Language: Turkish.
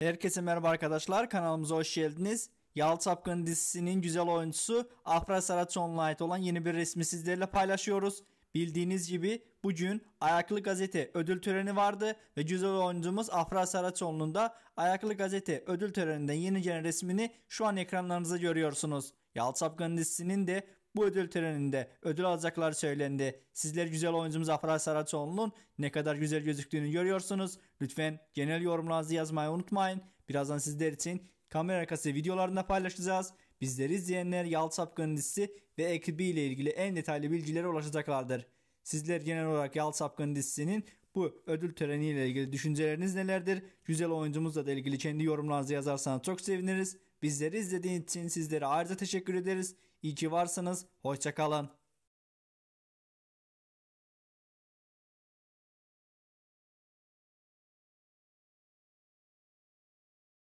Herkese merhaba arkadaşlar kanalımıza hoş geldiniz. Yalı Çapkın dizisinin güzel oyuncusu Afra Saraçoğlu'na ait olan yeni bir resmi sizlerle paylaşıyoruz. Bildiğiniz gibi bugün Ayaklı Gazete ödül töreni vardı ve güzel oyuncumuz Afra Saraçoğlu'nun da Ayaklı Gazete ödül töreninden yeni gelen resmini şu an ekranlarınızda görüyorsunuz. Yalçapkan dizisinin de bu ödül töreninde ödül alacaklar söylendi. Sizler güzel oyuncumuz Afra Saraçoğlu'nun ne kadar güzel gözüktüğünü görüyorsunuz. Lütfen genel yorumlarınızı yazmayı unutmayın. Birazdan sizler için kamera arkası videolarında paylaşacağız. Bizleri izleyenler Yal Sapkın'ın dizisi ve ekibiyle ilgili en detaylı bilgilere ulaşacaklardır. Sizler genel olarak Yal Sapkın dizisinin bu ödül töreniyle ilgili düşünceleriniz nelerdir? Güzel oyuncumuzla da ilgili kendi yorumlarınızı yazarsanız çok seviniriz. Bizleri izlediğiniz için sizlere ayrıca teşekkür ederiz. İyi ki varsanız. Hoşçakalın.